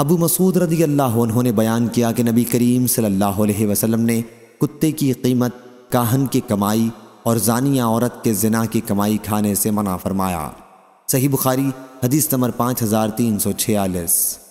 अबू मसूद रदी अल्लाह उन्होंने बयान किया कि नबी करीम सल्लल्लाहु अलैहि वसल्लम ने कुत्ते की कीमत काहन की कमाई और जानिया औरत के ज़िना की कमाई खाने से मना फरमाया सही बुखारी हदीस नंबर पाँच हज़ार तीन सौ छियालीस